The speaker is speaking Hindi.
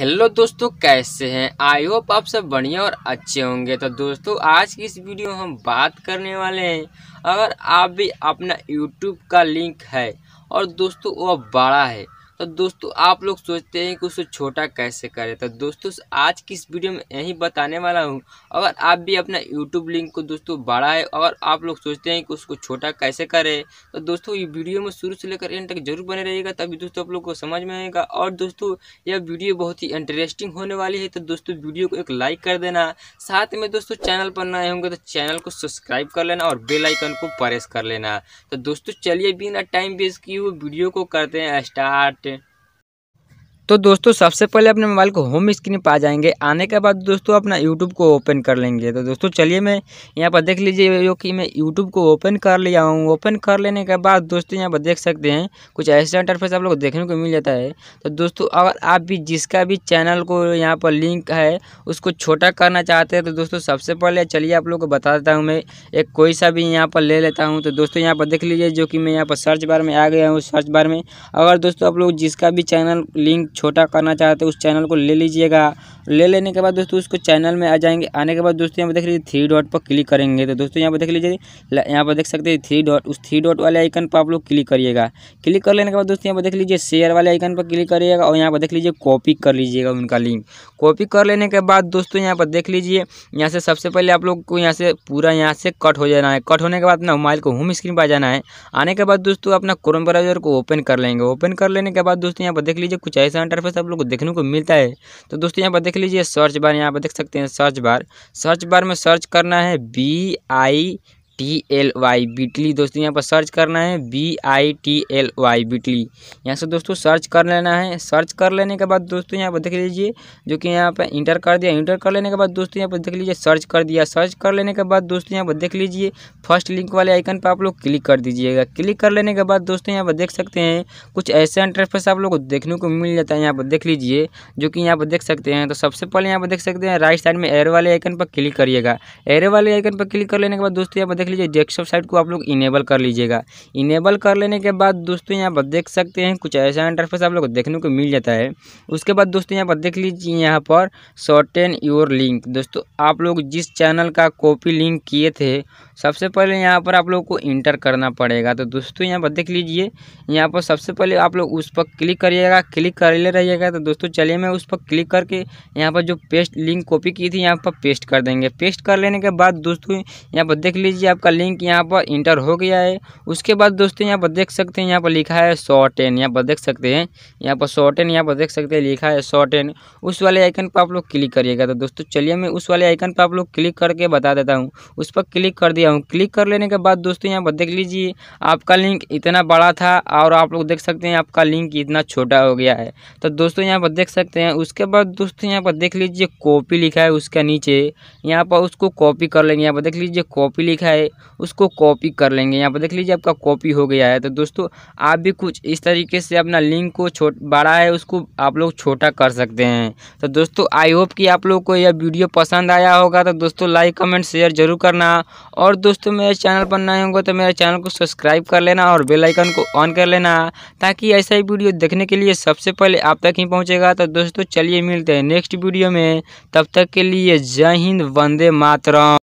हेलो दोस्तों कैसे हैं आई होप आप सब बढ़िया और अच्छे होंगे तो दोस्तों आज की इस वीडियो में हम बात करने वाले हैं अगर आप भी अपना यूट्यूब का लिंक है और दोस्तों वह बड़ा है तो दोस्तों आप लोग सोचते हैं कि उसको छोटा कैसे करें तो दोस्तों आज की इस वीडियो में यही बताने वाला हूँ अगर आप भी अपना यूट्यूब लिंक को दोस्तों बढ़ाए अगर और आप लोग सोचते हैं कि उसको छोटा कैसे करें तो दोस्तों ये वीडियो में शुरू से लेकर एंड तक जरूर बने रहिएगा तभी दोस्तों आप लोग को समझ में आएगा और दोस्तों यह वीडियो बहुत ही इंटरेस्टिंग होने वाली है तो दोस्तों वीडियो को एक लाइक कर देना साथ में दोस्तों चैनल पर नए होंगे तो चैनल को सब्सक्राइब कर लेना और बेल आइकन को प्रेस कर लेना तो दोस्तों चलिए बिना टाइम वेस्ट किए वीडियो को करते हैं स्टार्ट तो दोस्तों सबसे पहले अपने मोबाइल को होम स्क्रीन पर आ जाएंगे आने के बाद दोस्तों अपना यूट्यूब को ओपन कर लेंगे तो दोस्तों चलिए मैं यहाँ पर देख लीजिए जो कि मैं यूट्यूब को ओपन कर लिया हूँ ओपन कर लेने के बाद दोस्तों यहाँ पर देख सकते हैं कुछ ऐसा इंटरफेस आप लोग को देखने को मिल जाता है तो दोस्तों अगर आप भी जिसका भी चैनल को यहाँ पर लिंक है उसको छोटा करना चाहते हैं तो दोस्तों सबसे पहले चलिए आप लोग को बता देता हूँ मैं एक कोई सा भी यहाँ पर ले लेता हूँ तो दोस्तों यहाँ पर देख लीजिए जो कि मैं यहाँ पर सर्च बार में आ गया हूँ सर्च बार में अगर दोस्तों आप लोग जिसका भी चैनल लिंक छोटा करना चाहते हैं तो उस चैनल को ले लीजिएगा ले लेने के बाद दोस्तों उसको चैनल में आ जाएंगे आने के बाद दोस्तों यहाँ पर देख लीजिए थ्री डॉट पर क्लिक करेंगे तो दोस्तों यहाँ पर देख लीजिए यहाँ पर देख सकते हैं थ्री डॉट उस थ्री डॉट वाले आइकन पर आप लोग क्लिक करिएगा क्लिक कर लेने के बाद दोस्तों यहाँ पर देख लीजिए शेयर वाले आइकन पर क्लिक करिएगा और यहाँ पर देख लीजिए कॉपी कर लीजिएगा उनका लिंक कॉपी कर लेने के बाद दोस्तों यहाँ पर देख लीजिए यहाँ से सबसे पहले आप लोग को यहाँ से पूरा यहाँ से कट हो जाना है कट होने के बाद अपना मोबाइल को होम स्क्रीन पर आ जाना है आने के बाद दोस्तों अपना क्रोम ब्राउजर को ओपन कर लेंगे ओपन कर लेने के बाद दोस्तों यहाँ पर देख लीजिए कुछ ऐसा इंटरफेस आप लोग को देखने को मिलता है तो दोस्तों यहाँ पर देख लीजिए सर्च बार यहाँ पर देख सकते हैं सर्च बार सर्च बार में सर्च करना है B I T L Y Bitly दोस्तों यहाँ पर सर्च करना है B I T L Y Bitly यहाँ से दोस्तों सर्च कर लेना है सर्च कर लेने के बाद दोस्तों यहाँ पर देख लीजिए जो कि यहाँ पर इंटर कर दिया इंटर कर लेने के बाद दोस्तों यहाँ पर देख लीजिए सर्च कर दिया सर्च कर लेने के बाद दोस्तों यहाँ पर देख लीजिए फर्स्ट लिंक वाले आइकन पर आप लोग क्लिक कर दीजिएगा क्लिक कर लेने के बाद दोस्तों यहाँ पर देख सकते हैं कुछ ऐसे इंटरफेस आप लोग को देखने को मिल जाता है यहाँ पर देख लीजिए जो कि यहाँ पर देख सकते हैं तो सबसे पहले यहाँ पर देख सकते हैं राइट साइड में एरो वाले आइकन पर क्लिक करिएगा एरो वाले आइकन पर क्लिक कर लेने के बाद दोस्तों यहाँ पर देख लीजिए डेस्कटॉप साइट को आप लोग इनेबल कर लीजिएगा इनेबल कर लेने के बाद दोस्तों यहाँ पर देख सकते हैं कुछ ऐसा इंटरफेस आप लोग देखने को मिल जाता है उसके बाद दोस्तों यहाँ पर देख लीजिए यहाँ पर शॉर्टेन योर लिंक दोस्तों आप लोग जिस चैनल का कॉपी लिंक किए थे सबसे पहले यहाँ पर आप लोग को इंटर करना पड़ेगा तो दोस्तों यहाँ पर देख लीजिए यहाँ पर सबसे पहले आप लोग उस पर क्लिक करिएगा क्लिक कर ले रहिएगा तो दोस्तों चलिए मैं उस पर क्लिक करके यहाँ पर जो पेस्ट लिंक कॉपी की थी यहाँ पर पेस्ट कर देंगे पेस्ट कर लेने के बाद दोस्तों यहाँ पर देख लीजिए आपका लिंक यहाँ पर इंटर हो गया है उसके बाद दोस्तों यहाँ पर देख सकते हैं यहाँ पर लिखा है शॉर्ट एन यहाँ पर देख सकते हैं यहाँ पर शॉर्ट एन यहाँ पर देख सकते हैं लिखा है शॉर्ट एन उस वाले आइकन पर आप लोग क्लिक करिएगा तो दोस्तों चलिए मैं उस वाले आइकन पर आप लोग क्लिक करके बता देता हूँ उस पर क्लिक कर दिया दिया हूँ क्लिक कर लेने के बाद दोस्तों यहाँ पर देख लीजिए आपका लिंक इतना बड़ा था और आप लोग देख सकते हैं आपका लिंक इतना छोटा हो गया है तो दोस्तों यहाँ पर देख सकते हैं उसके बाद दोस्तों यहाँ पर देख लीजिए कॉपी लिखा है उसके नीचे यहाँ पर उसको कॉपी कर लेंगे यहाँ पर देख लीजिए कॉपी लिखा है उसको कॉपी कर लेंगे यहाँ पर देख लीजिए आपका कॉपी हो गया है तो दोस्तों आप भी कुछ इस तरीके से अपना लिंक को छोट बड़ा है उसको आप लोग छोटा कर सकते हैं तो दोस्तों आई होप कि आप लोग को यह वीडियो पसंद आया होगा तो दोस्तों लाइक कमेंट शेयर जरूर करना और और दोस्तों मेरे चैनल पर नए होंगे तो मेरे चैनल को सब्सक्राइब कर लेना और बेल आइकन को ऑन कर लेना ताकि ऐसा ही वीडियो देखने के लिए सबसे पहले आप तक ही पहुंचेगा तो दोस्तों चलिए मिलते हैं नेक्स्ट वीडियो में तब तक के लिए जय हिंद वंदे मातरम